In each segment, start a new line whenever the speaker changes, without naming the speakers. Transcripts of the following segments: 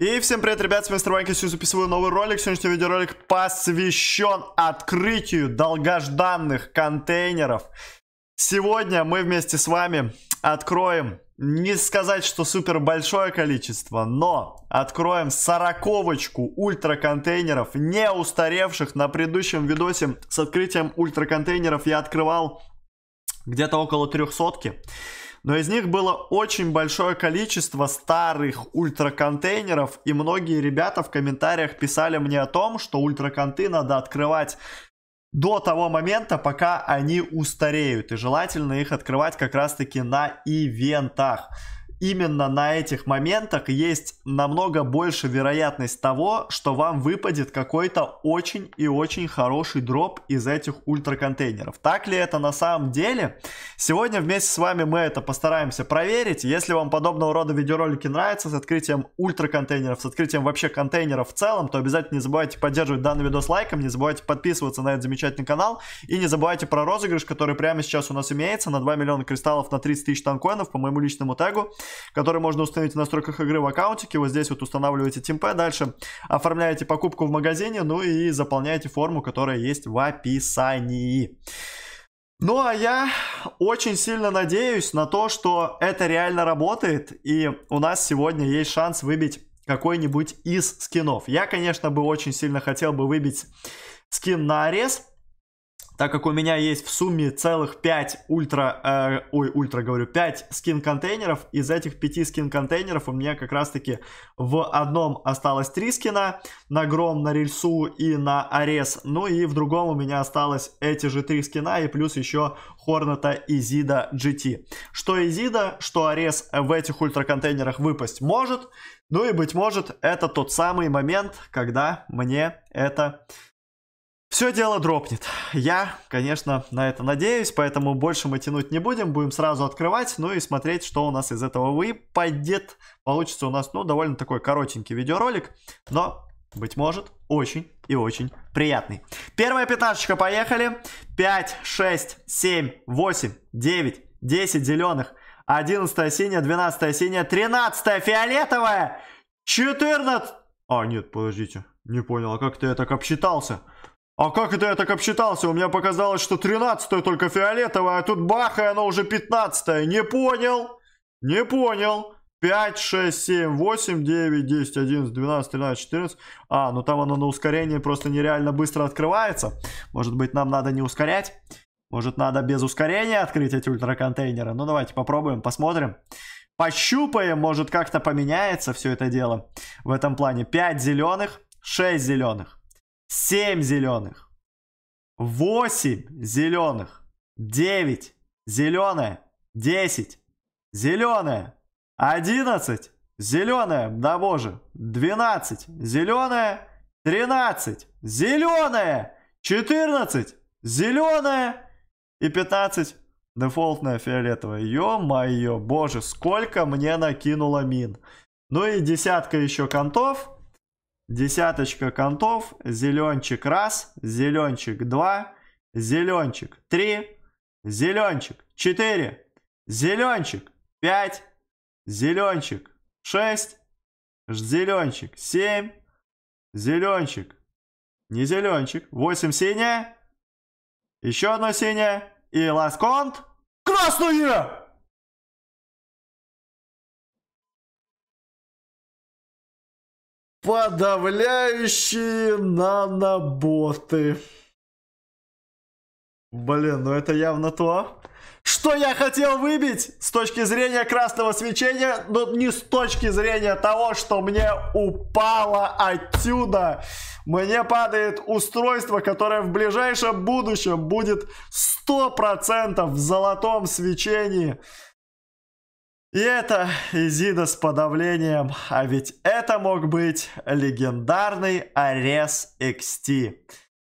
И всем привет, ребят, с вами Старванька, сегодня записываю новый ролик. Сегодняшний видеоролик посвящен открытию долгожданных контейнеров. Сегодня мы вместе с вами откроем, не сказать, что супер большое количество, но откроем сороковочку ультраконтейнеров, не устаревших. На предыдущем видосе с открытием ультраконтейнеров я открывал где-то около трехсотки. сотки. Но из них было очень большое количество старых ультраконтейнеров, и многие ребята в комментариях писали мне о том, что ультраконты надо открывать до того момента, пока они устареют. И желательно их открывать как раз-таки на ивентах именно на этих моментах есть намного больше вероятность того, что вам выпадет какой-то очень и очень хороший дроп из этих ультраконтейнеров. Так ли это на самом деле? Сегодня вместе с вами мы это постараемся проверить. Если вам подобного рода видеоролики нравятся с открытием ультраконтейнеров, с открытием вообще контейнеров в целом, то обязательно не забывайте поддерживать данный видос лайком, не забывайте подписываться на этот замечательный канал и не забывайте про розыгрыш, который прямо сейчас у нас имеется на 2 миллиона кристаллов на 30 тысяч танкоинов по моему личному тегу который можно установить в настройках игры в аккаунтике. Вот здесь вот устанавливаете TeamP, э, дальше оформляете покупку в магазине, ну и заполняете форму, которая есть в описании. Ну а я очень сильно надеюсь на то, что это реально работает, и у нас сегодня есть шанс выбить какой-нибудь из скинов. Я, конечно, бы очень сильно хотел бы выбить скин на арест, так как у меня есть в сумме целых 5 ультра, э, ой, ультра говорю, 5 скин-контейнеров, из этих 5 скин-контейнеров у меня как раз-таки в одном осталось 3 скина, на Гром, на Рельсу и на Арес, ну и в другом у меня осталось эти же 3 скина и плюс еще Хорната и Зида GT. Что Изида, что Арес в этих ультра-контейнерах выпасть может, ну и быть может это тот самый момент, когда мне это все дело дропнет. Я, конечно, на это надеюсь, поэтому больше мы тянуть не будем. Будем сразу открывать, ну и смотреть, что у нас из этого выпадет. Получится у нас, ну, довольно такой коротенький видеоролик, но, быть может, очень и очень приятный. Первая пятнашечка, поехали. 5, 6, 7, 8, 9, 10 зеленых, 11 синяя, 12 синяя, 13 фиолетовая, 14... А, нет, подождите, не понял, а как ты так обсчитался? А как это я так обсчитался? У меня показалось, что 13 только фиолетовое, а тут бах, и оно уже 15 Не понял? Не понял. Пять, шесть, семь, восемь, девять, десять, одиннадцать, двенадцать, тринадцать, четырнадцать. А, ну там оно на ускорении просто нереально быстро открывается. Может быть, нам надо не ускорять? Может, надо без ускорения открыть эти ультраконтейнеры? Ну, давайте попробуем, посмотрим. Пощупаем, может, как-то поменяется все это дело в этом плане. 5 зеленых, 6 зеленых. 7 зеленых, 8 зеленых, 9 зеленая, 10 зеленая, 11 зеленая, да боже, 12 зеленая, 13 зеленая, 14 зеленая и 15 дефолтная фиолетовая. Ё-моё, боже, сколько мне накинуло мин. Ну и десятка еще контов. Десяточка контов, зеленчик раз, зеленчик два, зеленчик три, зеленчик четыре, зеленчик пять, зеленчик шесть, зеленчик семь, зеленчик, не зеленчик, восемь синяя, еще одно синяя и ласконт красное! подавляющие наноботы. Блин, ну это явно то, что я хотел выбить с точки зрения красного свечения, но не с точки зрения того, что мне упало отсюда. Мне падает устройство, которое в ближайшем будущем будет 100% в золотом свечении. И это Изида с подавлением, а ведь это мог быть легендарный Арес XT,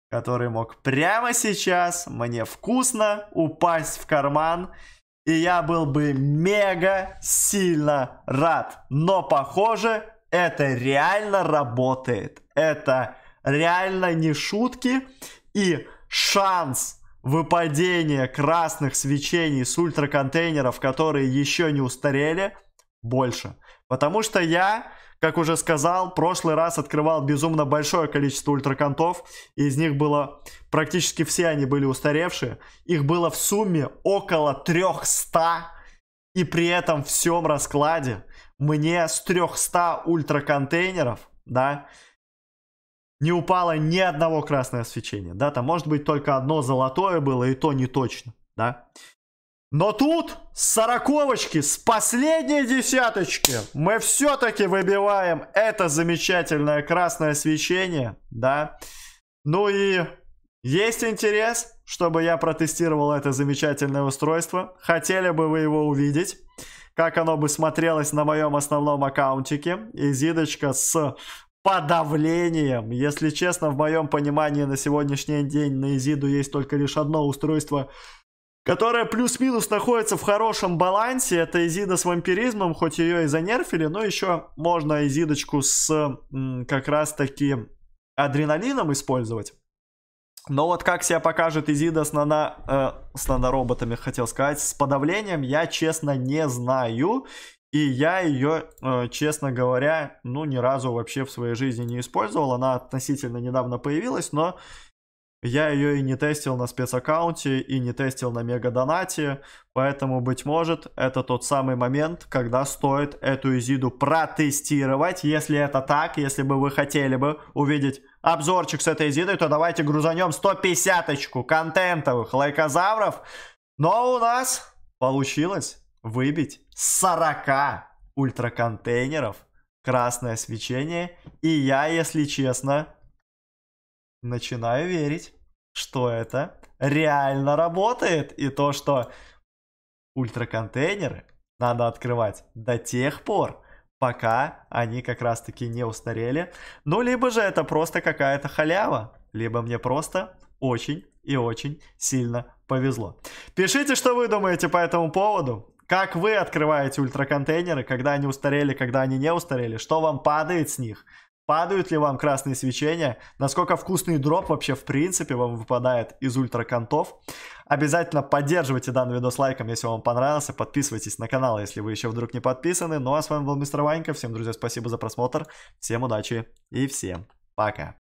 который мог прямо сейчас мне вкусно упасть в карман, и я был бы мега сильно рад. Но похоже, это реально работает. Это реально не шутки, и шанс выпадение красных свечений с ультраконтейнеров, которые еще не устарели, больше. Потому что я, как уже сказал, прошлый раз открывал безумно большое количество ультраконтов, и из них было, практически все они были устаревшие, их было в сумме около 300, и при этом всем раскладе мне с 300 ультраконтейнеров, да, не упало ни одного красное свечения, да, там может быть только одно золотое было, и то не точно, да. Но тут с сороковочки, с последней десяточки мы все-таки выбиваем это замечательное красное свечение, да. Ну и есть интерес, чтобы я протестировал это замечательное устройство. Хотели бы вы его увидеть, как оно бы смотрелось на моем основном аккаунтике. И Зидочка с подавлением. Если честно, в моем понимании на сегодняшний день на Изиду есть только лишь одно устройство, которое плюс-минус находится в хорошем балансе. Это Изида с вампиризмом, хоть ее и занерфили, но еще можно Изидочку с как раз-таки адреналином использовать. Но вот как себя покажет Изида с, нано, э, с нанороботами, хотел сказать, с подавлением, я честно не знаю. И я ее, э, честно говоря, ну ни разу вообще в своей жизни не использовал. Она относительно недавно появилась, но я ее и не тестил на спецаккаунте, и не тестил на мега донате, поэтому, быть может, это тот самый момент, когда стоит эту Изиду протестировать. Если это так, если бы вы хотели бы увидеть обзорчик с этой Изидой, то давайте грузанем 150-очку контентовых лайкозавров. Но у нас получилось выбить 40 ультраконтейнеров, красное свечение, и я, если честно, начинаю верить, что это реально работает, и то, что ультраконтейнеры надо открывать до тех пор, пока они как раз таки не устарели. Ну, либо же это просто какая-то халява, либо мне просто очень и очень сильно повезло. Пишите, что вы думаете по этому поводу. Как вы открываете ультраконтейнеры, когда они устарели, когда они не устарели? Что вам падает с них? Падают ли вам красные свечения? Насколько вкусный дроп вообще в принципе вам выпадает из ультраконтов? Обязательно поддерживайте данный видос лайком, если вам понравился. Подписывайтесь на канал, если вы еще вдруг не подписаны. Ну а с вами был Мистер Ванька. Всем, друзья, спасибо за просмотр. Всем удачи и всем пока.